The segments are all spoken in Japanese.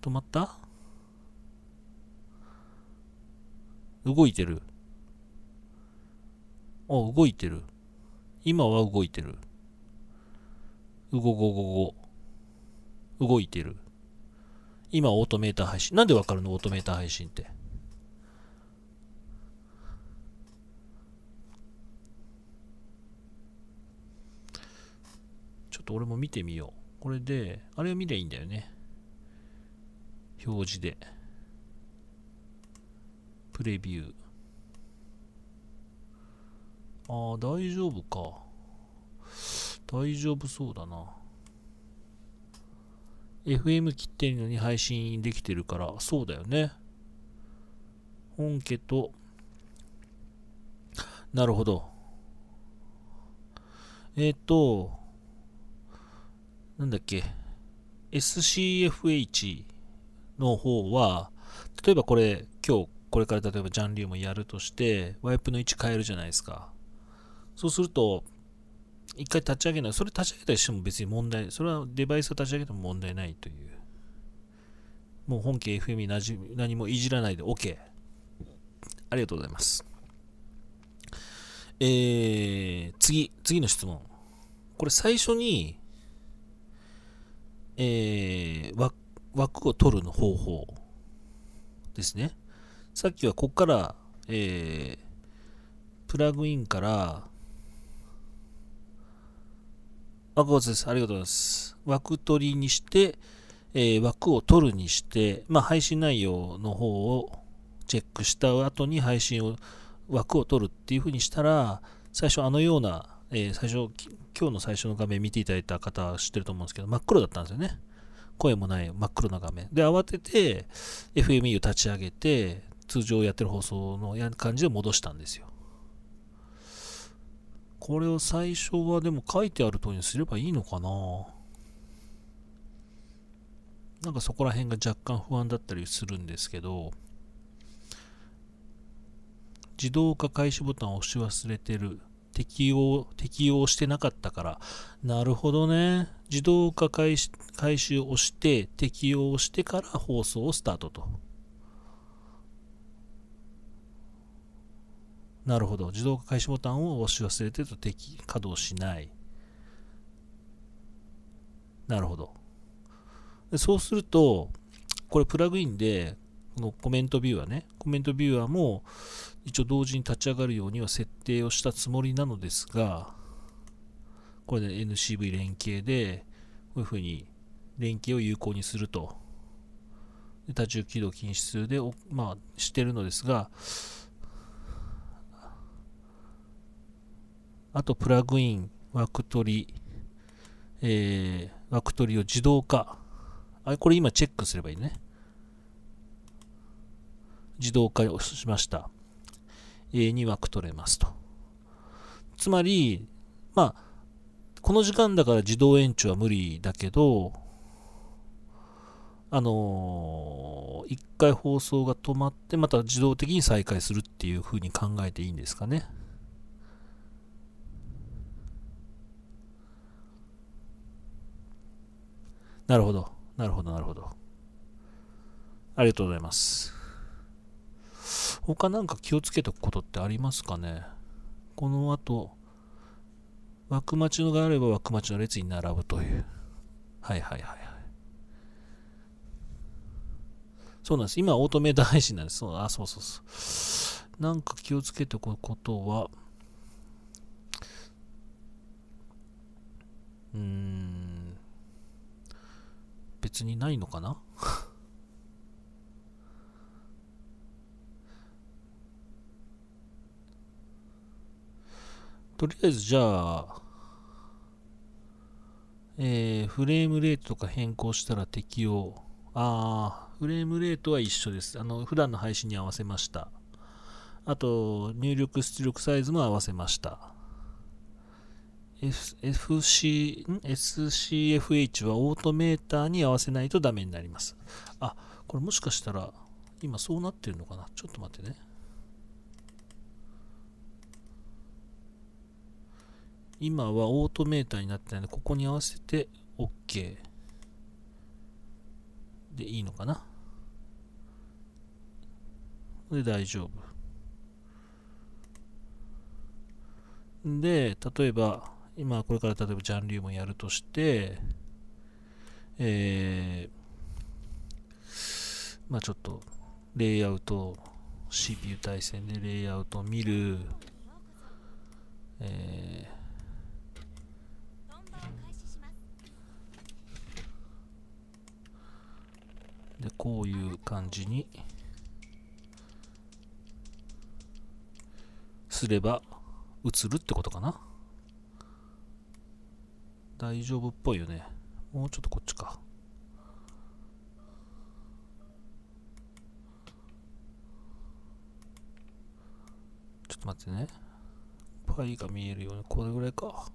止まった動いてる。あ、動いてる。今は動いてる。うごごごご。動いてる。今オートメーター配信。なんでわかるのオートメーター配信って。ちょっと俺も見てみよう。これで、あれを見りゃいいんだよね。表示で、プレビュー。ああ、大丈夫か。大丈夫そうだな。FM 切ってるのに配信できてるから、そうだよね。本家と、なるほど。えっ、ー、と、なんだっけ。SCFH。の方は、例えばこれ、今日、これから例えばジャンリューもやるとして、ワイプの位置変えるじゃないですか。そうすると、一回立ち上げない。それ立ち上げたりしても別に問題、それはデバイスを立ち上げても問題ないという。もう本家 FM なじ何もいじらないで OK。ありがとうございます。えー、次、次の質問。これ最初に、えー、枠を取るの方法ですね。さっきはここから、えー、プラグインから、あ、ごです。ありがとうございます。枠取りにして、えー、枠を取るにして、まあ、配信内容の方をチェックした後に配信を、枠を取るっていう風にしたら、最初あのような、えー、最初、今日の最初の画面見ていただいた方は知ってると思うんですけど、真っ黒だったんですよね。声もない真っ黒な画面。で、慌てて FMEU 立ち上げて、通常やってる放送の感じで戻したんですよ。これを最初はでも書いてある通りにすればいいのかななんかそこら辺が若干不安だったりするんですけど、自動化開始ボタンを押し忘れてる適用、適用してなかったから。なるほどね。自動化回収をして、適用してから放送をスタートと。なるほど。自動化開始ボタンを押し忘れてると適稼働しない。なるほど。そうすると、これプラグインでのコメントビューアーね、コメントビューアーも一応同時に立ち上がるようには設定をしたつもりなのですが、これで NCV 連携で、こういうふうに連携を有効にすると。で多重起動禁止数で、まあ、してるのですが、あとプラグイン、枠取り、えー、枠取りを自動化。あれ、これ今チェックすればいいね。自動化をしました。2枠取れますと。つまり、まあ、この時間だから自動延長は無理だけど、あのー、1回放送が止まって、また自動的に再開するっていうふうに考えていいんですかね。なるほど。なるほど、なるほど。ありがとうございます。他なんか気をつけておくことってありますかねこの後、枠待ちのがあれば枠待ちの列に並ぶという。はいはいはいはい。そうなんです。今、オートメーター配信なんです。そうあ、そうそうそう。なんか気をつけておくことは、うーん、別にないのかなとりあえずじゃあ、えー、フレームレートとか変更したら適用。ああ、フレームレートは一緒です。あの、普段の配信に合わせました。あと、入力出力サイズも合わせました。F、c SCFH はオートメーターに合わせないとダメになります。あ、これもしかしたら、今そうなってるのかなちょっと待ってね。今はオートメーターになってないので、ここに合わせて OK でいいのかな。で、大丈夫。で、例えば、今これから例えばジャン・リューもやるとして、えー、まあちょっと、レイアウト、CPU 対戦でレイアウトを見る、えー、で、こういう感じにすれば映るってことかな。大丈夫っぽいよね。もうちょっとこっちか。ちょっと待ってね。パイが見えるように、これぐらいか。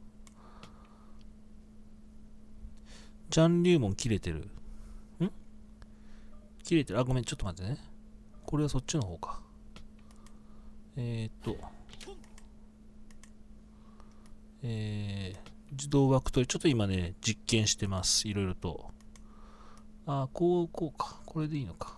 ジャンリューモン切れてる。切れてる。あ、ごめん、ちょっと待ってね。これはそっちの方か。えー、っと。えー、自動枠取り。ちょっと今ね、実験してます。いろいろと。あ、こう、こうか。これでいいのか。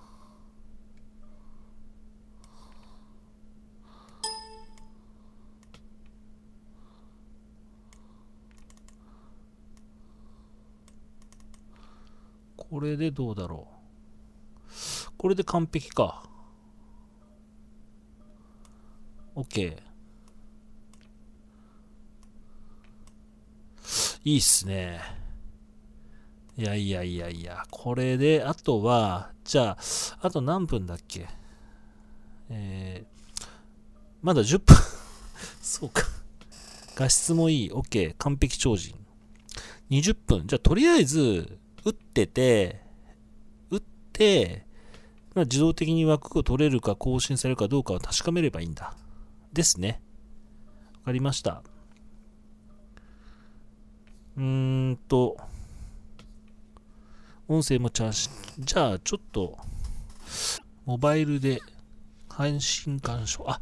これでどうだろう。これで完璧か。OK。いいっすね。いやいやいやいや。これで、あとは、じゃあ、あと何分だっけえー、まだ10分 そうか。画質もいい。OK。完璧超人。20分。じゃあ、とりあえず、打ってて、打って、自動的に枠を取れるか更新されるかどうかを確かめればいいんだ。ですね。わかりました。うーんと、音声もチャージ、じゃあちょっと、モバイルで配信干渉。あ、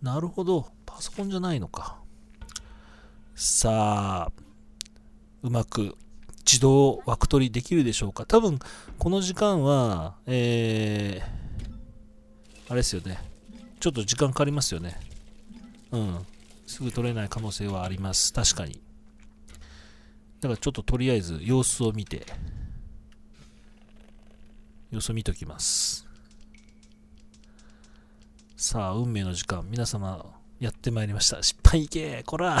なるほど。パソコンじゃないのか。さあ、うまく自動枠取りできるでしょうか多分この時間は、えー、あれですよね。ちょっと時間かかりますよね。うん。すぐ取れない可能性はあります。確かに。だからちょっととりあえず様子を見て、様子を見ときます。さあ、運命の時間。皆様、やってまいりました。失敗いけこら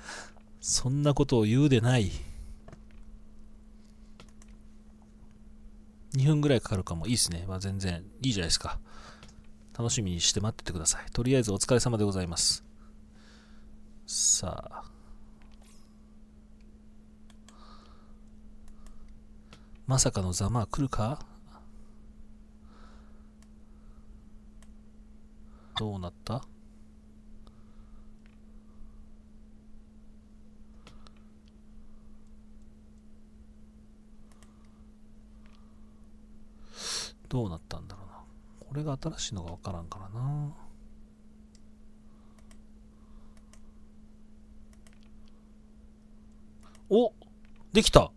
そんなことを言うでない。2分ぐらいかかるかもいいですね。まあ、全然いいじゃないですか。楽しみにして待っててください。とりあえずお疲れ様でございます。さあ。まさかのざまあ来るかどうなったどうなったんだろうな。これが新しいのがわからんからな。おできた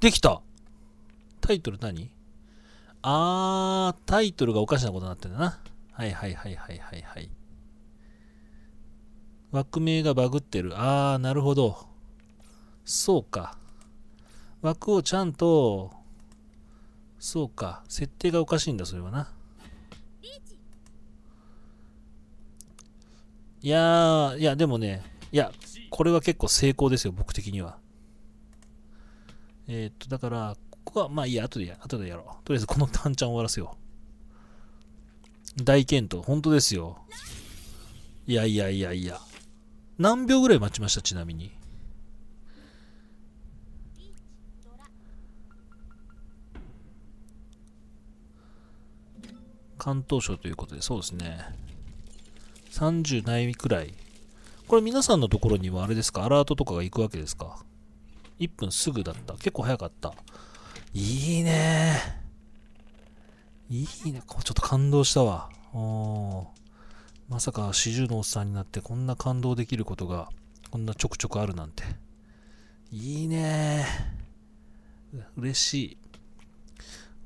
できたタイトル何あー、タイトルがおかしなことになってんだな。はいはいはいはいはいはい。枠名がバグってる。あー、なるほど。そうか。枠をちゃんとそうか設定がおかしいんだそれはないやーいやでもねいやこれは結構成功ですよ僕的にはえー、っとだからここはまあいいや後でや後でやろうとりあえずこの単ちゃん終わらせよう大健闘本当ですよいやいやいやいや何秒ぐらい待ちましたちなみに関東省ということで、そうですね。30ないくらい。これ皆さんのところにはあれですかアラートとかが行くわけですか ?1 分すぐだった。結構早かった。いいねいいね。ちょっと感動したわ。まさか40のおっさんになってこんな感動できることがこんなちょくちょくあるなんて。いいね嬉しい。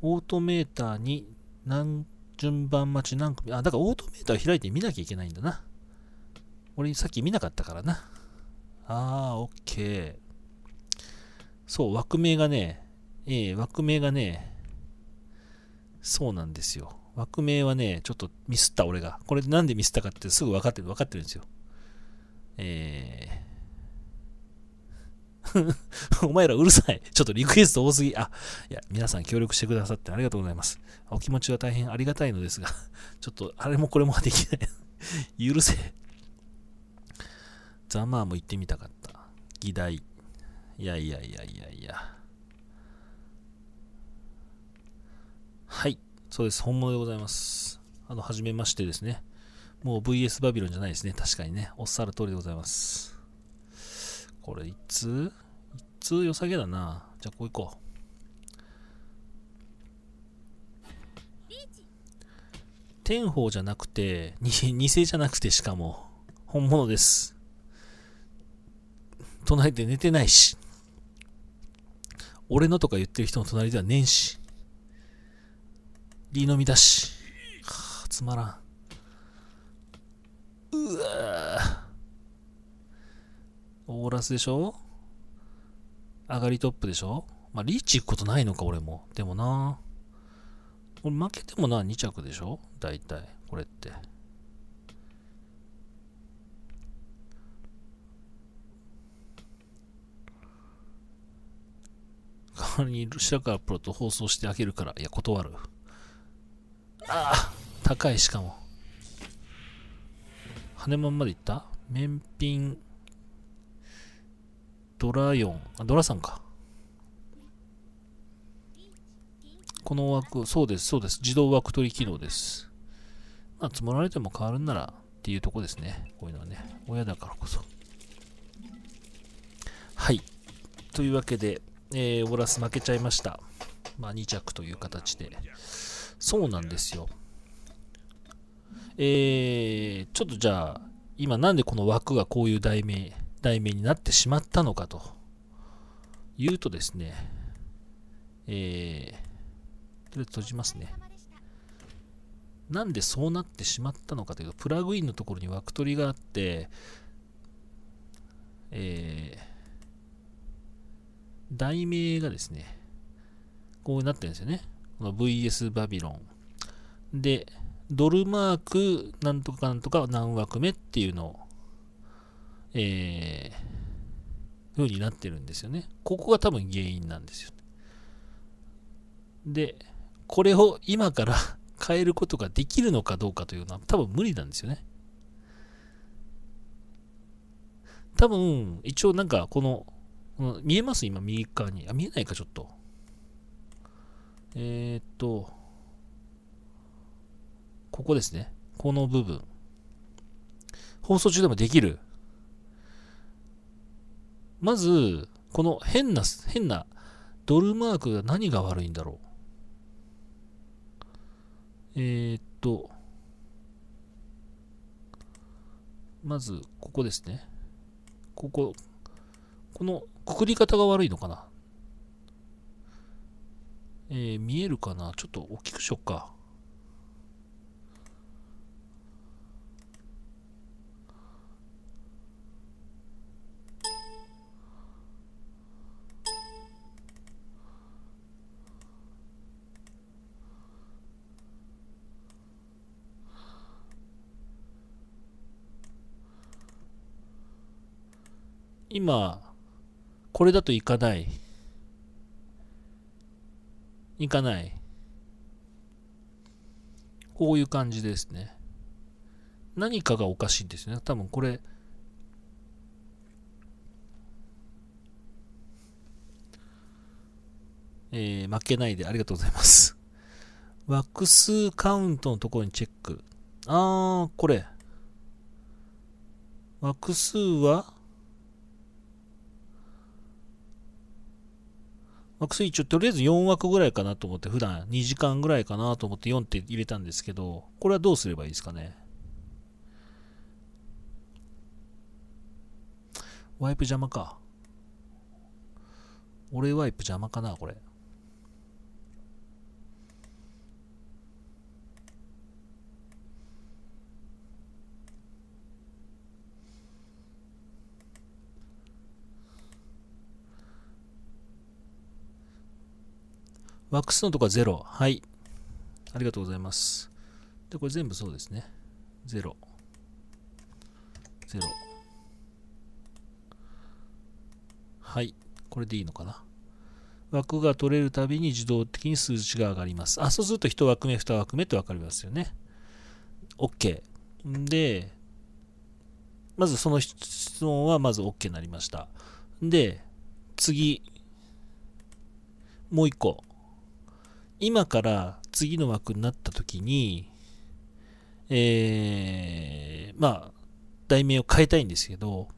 オートメーターに何順番待ち何組、あ、だからオートメーター開いて見なきゃいけないんだな。俺さっき見なかったからな。あー、オッケー。そう、枠名がね、えー、枠名がね、そうなんですよ。枠名はね、ちょっとミスった俺が。これなんでミスったかってすぐ分かってる、分かってるんですよ。えー、お前らうるさい。ちょっとリクエスト多すぎ。あ、いや、皆さん協力してくださってありがとうございます。お気持ちは大変ありがたいのですが、ちょっとあれもこれもできない。許せ。ザマーも行ってみたかった。議題。いやいやいやいやいや。はい。そうです。本物でございます。あの、はじめましてですね。もう VS バビロンじゃないですね。確かにね。おっしゃる通りでございます。これ、一通一通良さげだな。じゃあ、こう行こう。天宝じゃなくて、偽じゃなくてしかも、本物です。隣で寝てないし。俺のとか言ってる人の隣ではねえし。リーのみだし。はあ、つまらん。うわぁ。オーラスでしょ上がりトップでしょまあ、リーチ行くことないのか、俺も。でもな。これ負けてもな、2着でしょ大体、これって。代わりに白川プロと放送してあげるから、いや、断る。ああ高い、しかも。羽まんまでいった免品。ドラ4、あ、ドラ3か。この枠、そうです、そうです。自動枠取り機能です。まあ、積もられても変わるんならっていうとこですね。こういうのはね。親だからこそ。はい。というわけで、えー、オーラス負けちゃいました。まあ、2着という形で。そうなんですよ。えー、ちょっとじゃあ、今なんでこの枠がこういう題名題名になってしまったのかと言うとですね、えー、とりあえず閉じますね。なんでそうなってしまったのかというと、プラグインのところに枠取りがあって、えー、題名がですね、こうなってるんですよね。この VS バビロン。で、ドルマークなんとかなんとか何枠目っていうのをえー、うになってるんですよね。ここが多分原因なんですよ、ね。で、これを今から 変えることができるのかどうかというのは多分無理なんですよね。多分、一応なんかこの、見えます今右側に。あ、見えないかちょっと。えー、っと、ここですね。この部分。放送中でもできるまず、この変な、変なドルマークが何が悪いんだろう。えー、っと、まず、ここですね。ここ、このくくり方が悪いのかな。えー、見えるかなちょっと大きくしよっか。今、これだといかない。いかない。こういう感じですね。何かがおかしいんですね。多分これ、えー、負けないでありがとうございます。枠数カウントのところにチェック。あー、これ。枠数は惑星一応とりあえず4枠ぐらいかなと思って、普段2時間ぐらいかなと思って4って入れたんですけど、これはどうすればいいですかね。ワイプ邪魔か。俺ワイプ邪魔かな、これ。ワックスのとこは0。はい。ありがとうございます。で、これ全部そうですね。0。0。はい。これでいいのかな。枠が取れるたびに自動的に数値が上がります。あ、そうすると1枠目、2枠目ってわかりますよね。OK。で、まずその質問はまず OK になりました。で、次、もう1個。今から次の枠になった時に、えー、まあ、題名を変えたいんですけど、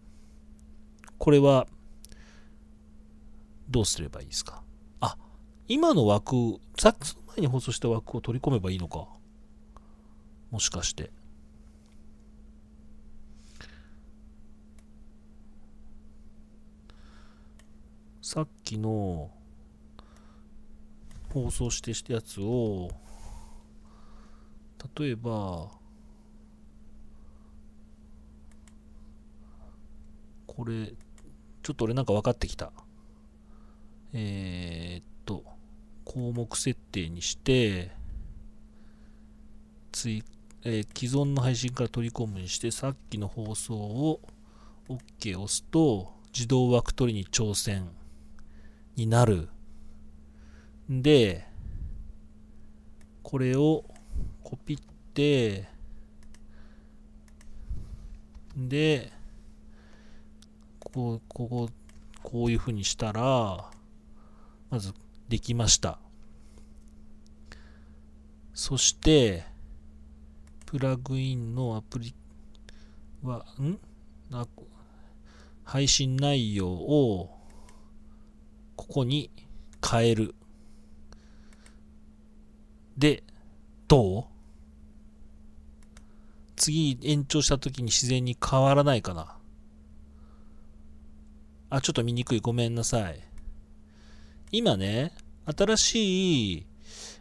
これは、どうすればいいですかあ、今の枠、さっきの前に放送した枠を取り込めばいいのか。もしかして。さっきの放送してしたやつを例えばこれちょっと俺なんか分かってきたえー、っと項目設定にして追えー、既存の配信から取り込むにしてさっきの放送を OK 押すと自動枠取りに挑戦になるで、これをコピって、で、ここ、ここ、こういうふうにしたら、まずできました。そして、プラグインのアプリは、ん配信内容をここに変える。で、どう次延長した時に自然に変わらないかな。あ、ちょっと見にくい。ごめんなさい。今ね、新しい、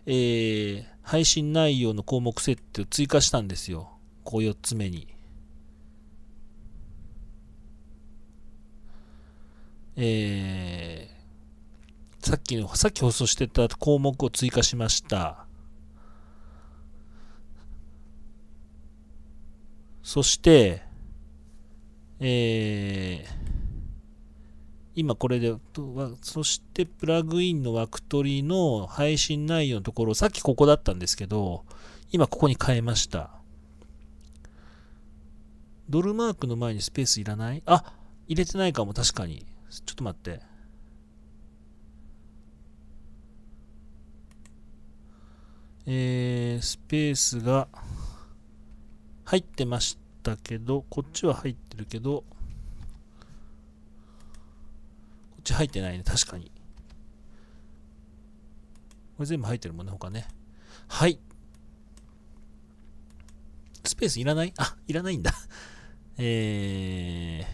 えー、配信内容の項目設定を追加したんですよ。こう4つ目に。えー、さっきの、さっき放送してた項目を追加しました。そして、えー、今これで、そしてプラグインの枠取りの配信内容のところ、さっきここだったんですけど、今ここに変えました。ドルマークの前にスペースいらないあ、入れてないかも、確かに。ちょっと待って。えー、スペースが、入ってましたけど、こっちは入ってるけど、こっち入ってないね、確かに。これ全部入ってるもんね、他ね。はい。スペースいらないあ、いらないんだ。え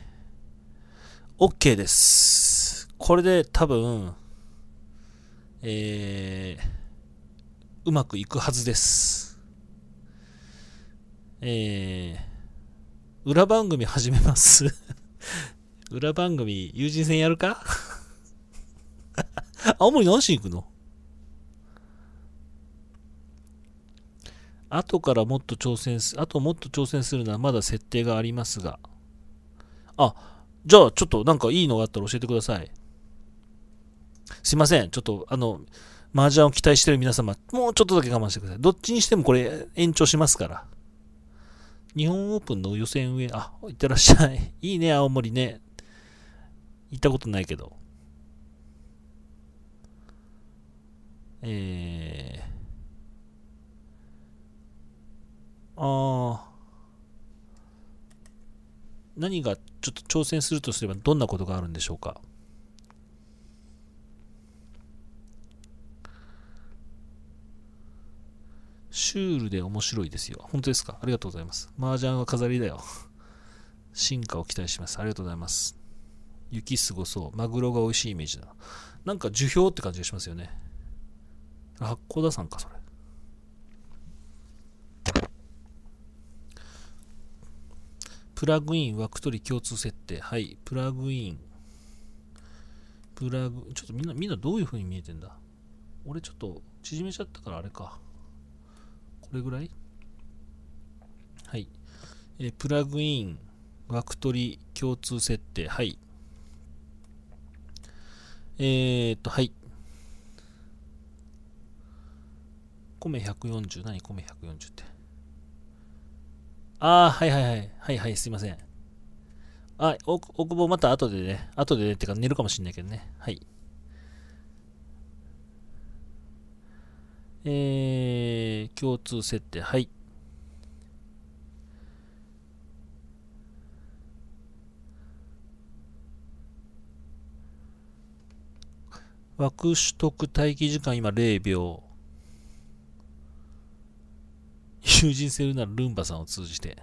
ー、OK です。これで多分、えー、うまくいくはずです。えー、裏番組始めます 裏番組、友人戦やるか 青森何しに行くの後からもっと挑戦す、あともっと挑戦するのはまだ設定がありますが。あ、じゃあちょっとなんかいいのがあったら教えてください。すいません。ちょっとあの、麻雀を期待してる皆様、もうちょっとだけ我慢してください。どっちにしてもこれ延長しますから。日本オープンの予選上、あ、行ってらっしゃい。いいね、青森ね。行ったことないけど。えー、あ何がちょっと挑戦するとすればどんなことがあるんでしょうかシュールで面白いですよ。本当ですかありがとうございます。麻雀は飾りだよ。進化を期待します。ありがとうございます。雪すごそう。マグロが美味しいイメージだ。なんか樹氷って感じがしますよね。八甲田山か、それ。プラグイン枠取り共通設定。はい。プラグイン。プラグ、ちょっとみんな、みんなどういう風に見えてんだ俺ちょっと縮めちゃったからあれか。れぐらいはい。えプラグイン、枠取り、共通設定。はい。えー、っと、はい。米140。何米140って。ああ、はいはいはい。はいはい、すいません。あ、大久保また後でね。後でね、ってか寝るかもしんないけどね。はい。えー、共通設定、はい。枠取得待機時間今0秒。友人せるならルンバさんを通じて。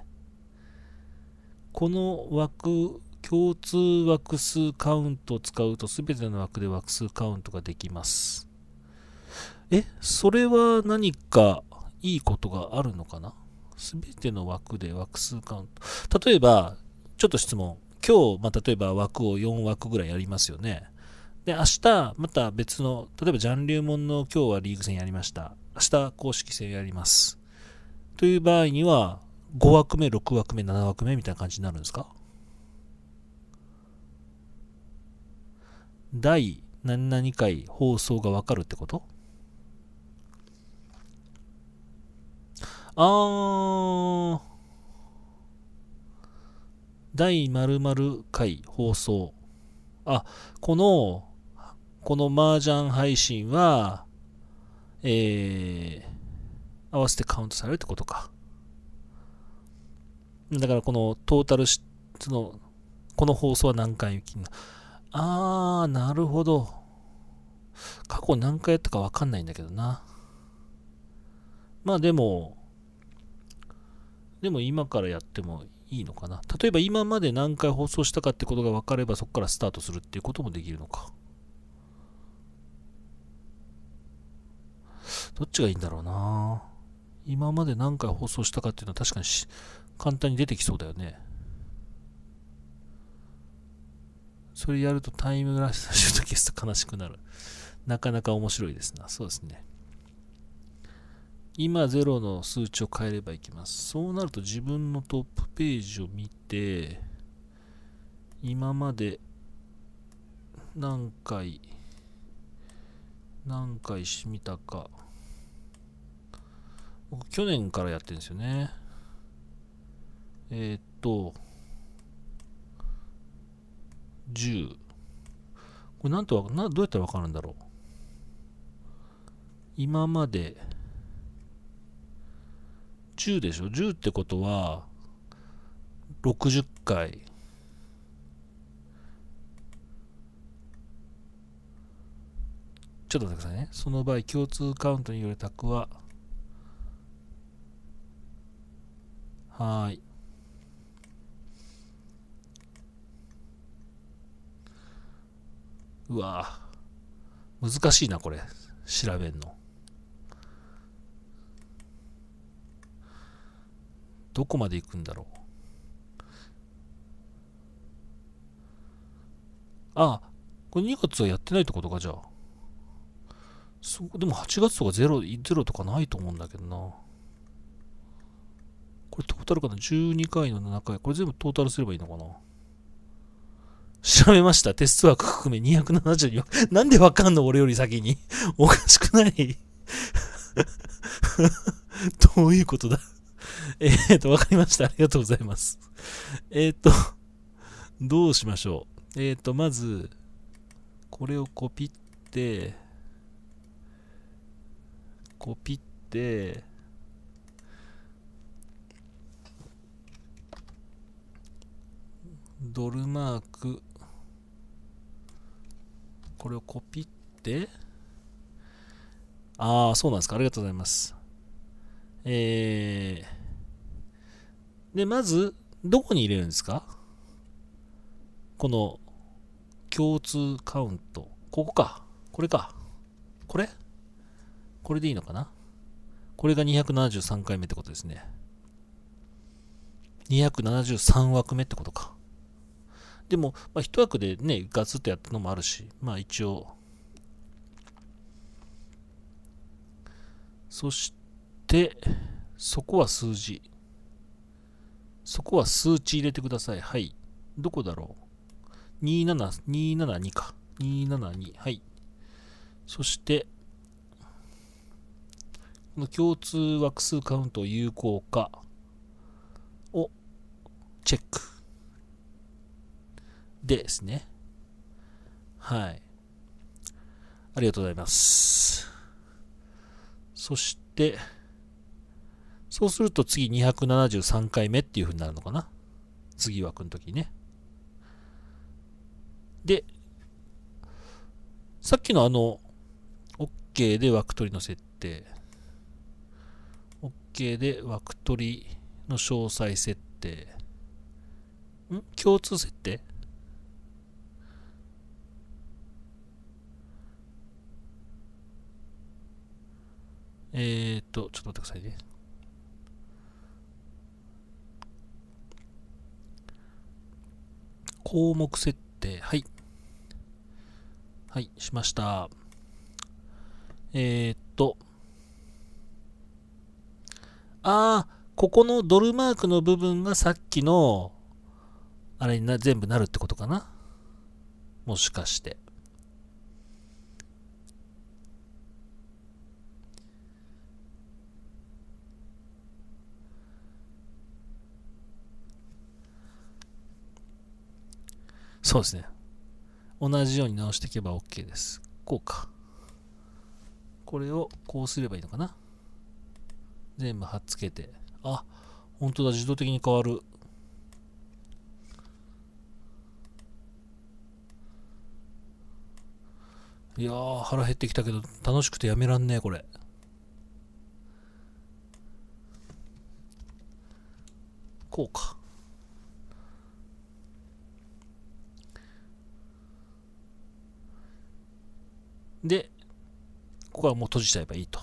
この枠、共通枠数カウントを使うと全ての枠で枠数カウントができます。え、それは何かいいことがあるのかなすべての枠で枠数カウント。例えば、ちょっと質問。今日、まあ、例えば枠を4枠ぐらいやりますよね。で、明日、また別の、例えば、ジャンモ門の今日はリーグ戦やりました。明日、公式戦やります。という場合には、5枠目、6枠目、7枠目みたいな感じになるんですか第何々回放送がわかるってことあー、第〇〇回放送。あ、この、この麻雀配信は、えー、合わせてカウントされるってことか。だからこのトータルし、その、この放送は何回きあー、なるほど。過去何回やったかわかんないんだけどな。まあでも、でも今からやってもいいのかな例えば今まで何回放送したかってことが分かればそこからスタートするっていうこともできるのかどっちがいいんだろうな今まで何回放送したかっていうのは確かに簡単に出てきそうだよねそれやるとタイムラスシュト消すと悲しくなるなかなか面白いですなそうですね今0の数値を変えればいきます。そうなると自分のトップページを見て、今まで何回、何回しみたか。僕、去年からやってるんですよね。えー、っと、10。これなんとな、どうやったらわかるんだろう。今まで、10でしょ10ってことは60回ちょっと待ってくださいねその場合共通カウントによる卓ははいうわ難しいなこれ調べるのどこまで行くんだろうあこれ2月はやってないってことか、じゃあ。そう、でも8月とか0、ロとかないと思うんだけどな。これトータルかな ?12 回の7回。これ全部トータルすればいいのかな調べました。テスト枠含め274。なんでわかんの俺より先に。おかしくない どういうことだ えー、っと、わかりました。ありがとうございます。えー、っと、どうしましょう。えー、っと、まず、これをコピって、コピって、ドルマーク、これをコピって、ああ、そうなんですか。ありがとうございます。えー、で、まず、どこに入れるんですかこの、共通カウント。ここか。これか。これこれでいいのかなこれが273回目ってことですね。273枠目ってことか。でも、まあ、1枠でね、ガツッとやったのもあるし、まあ一応。そして、そこは数字。そこは数値入れてください。はい。どこだろう ?27、272か。272。はい。そして、この共通枠数カウント有効化をチェックでですね。はい。ありがとうございます。そして、そうすると次273回目っていう風になるのかな。次枠の時ね。で、さっきのあの、OK で枠取りの設定。OK で枠取りの詳細設定。ん共通設定えっ、ー、と、ちょっと待ってくださいね。項目設定。はい。はい、しました。えー、っと。ああ、ここのドルマークの部分がさっきの、あれにな全部なるってことかなもしかして。そうですね。同じように直していけば OK です。こうか。これをこうすればいいのかな。全部貼っつけて。あ、本当だ、自動的に変わる。いやー、腹減ってきたけど、楽しくてやめらんねえ、これ。こうか。で、ここはもう閉じちゃえばいいと。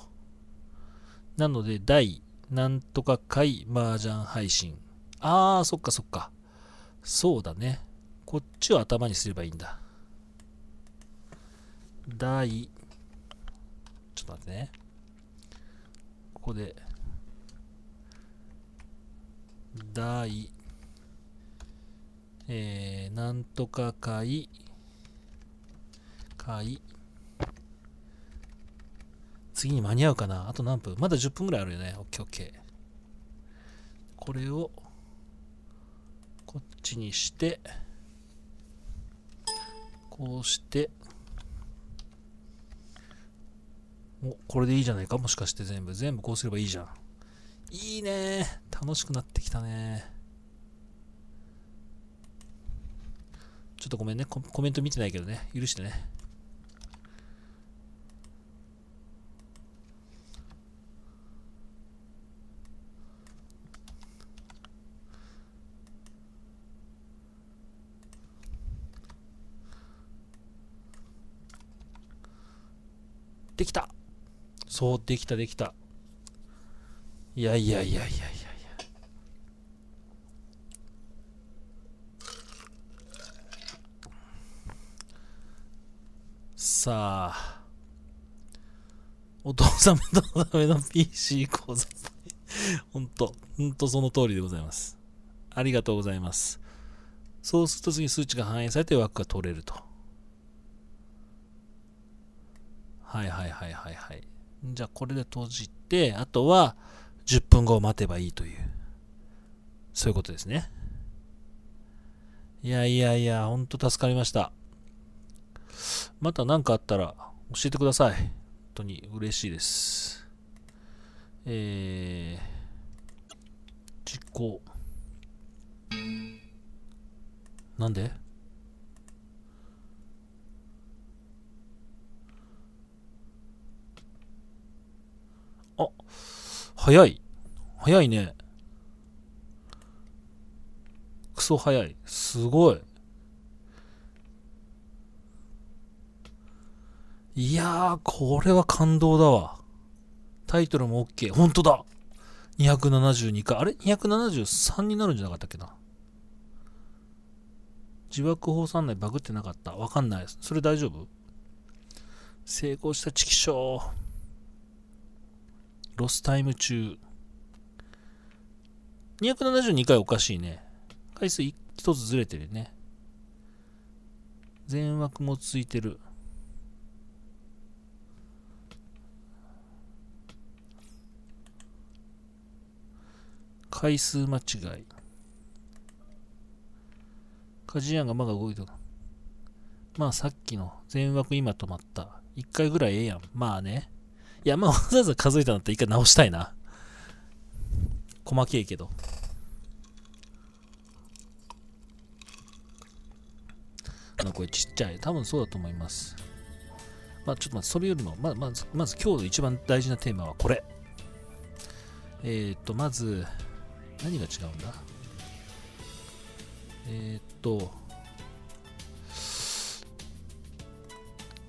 なので、第なんとか回麻雀配信。あー、そっかそっか。そうだね。こっちを頭にすればいいんだ。第、ちょっと待ってね。ここで、第、えー、なんとか会、会、次に間に合うかなあと何分まだ10分ぐらいあるよね。OKOK。これを、こっちにして、こうして、お、これでいいじゃないかもしかして全部。全部こうすればいいじゃん。いいね楽しくなってきたねちょっとごめんねコメント見てないけどね許してねそうできたできたいやいやいやいやいやいやさあお父様とお父様の PC 講座本当本当その通りでございます。ありがとうございます。そうすると次数値が反映されて枠が取れると。はいはいはいはいはい。じゃあこれで閉じて、あとは10分後待てばいいという、そういうことですね。いやいやいや、ほんと助かりました。また何かあったら教えてください。本当に嬉しいです。えー、実行。なんで早い。早いね。クソ早い。すごい。いやー、これは感動だわ。タイトルも OK。ほんとだ !272 回。あれ ?273 になるんじゃなかったっけな自爆放散内バグってなかったわかんない。それ大丈夫成功したチキショー。ロスタイム中。272回おかしいね。回数一つずれてるね。全枠もついてる。回数間違い。カジヤンがまだ動いてる。まあさっきの全枠今止まった。一回ぐらいええやん。まあね。いや、まあ、わざわざ数えたのったら一回直したいな。細けいけど。あこれちっちゃい。多分そうだと思います。まあ、ちょっと待って、それよりも、ままず、まず今日の一番大事なテーマはこれ。えー、っと、まず、何が違うんだえー、っと、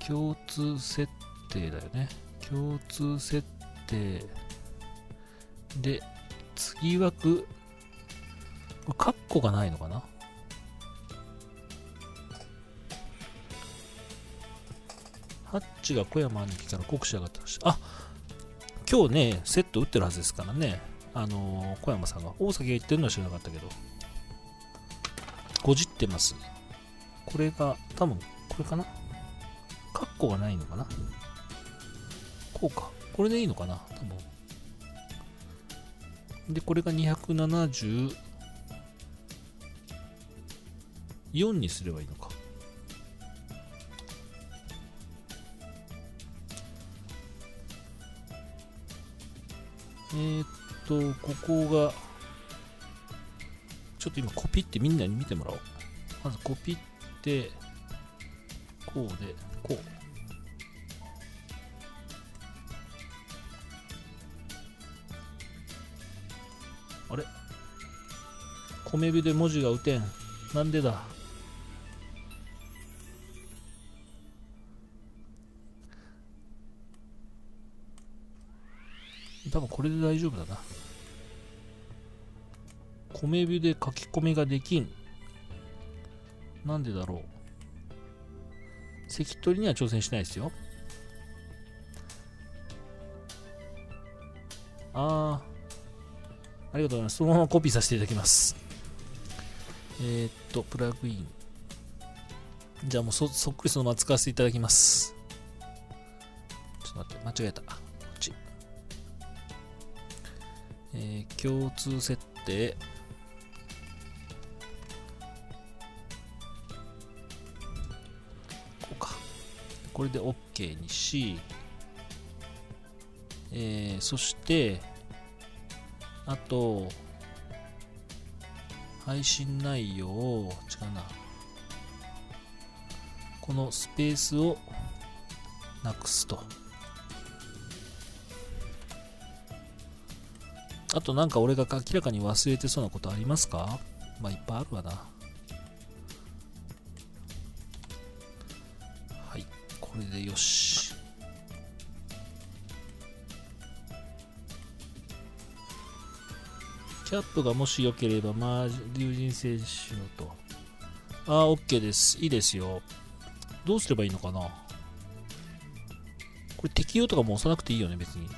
共通設定だよね。共通設定で、次枠、これカッコがないのかなハッチが小山に来たら国士上がったし、あ今日ね、セット打ってるはずですからね、あのー、小山さんが、大崎が言ってるのは知らなかったけど、ごじってます。これが、多分これかなカッコがないのかなこうか。これでいいのかな多分。で、これが274にすればいいのか。えー、っと、ここが、ちょっと今コピってみんなに見てもらおう。まずコピって、こうで、こう。米火で文字が打てんなんでだ多分これで大丈夫だな米火で書き込みができんなんでだろう関取には挑戦しないですよああありがとうございますそのままコピーさせていただきますえー、っと、プラグイン。じゃあもうそそっくりそのまま使わせていただきます。ちょっと待って、間違えた。こっち。えー、共通設定。こうか。これで OK にし、えー、そして、あと、配信内容、を、違うな。このスペースをなくすと。あとなんか俺が明らかに忘れてそうなことありますかまあいっぱいあるわな。はい。これでよし。キャップがもしよければ、まあ、龍神ン選手のと。あー、OK です。いいですよ。どうすればいいのかなこれ適用とかも押さなくていいよね、別に。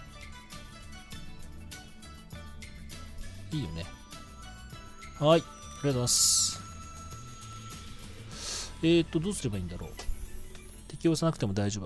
いいよね。はい。ありがとうございます。えっ、ー、と、どうすればいいんだろう。適用さなくても大丈夫。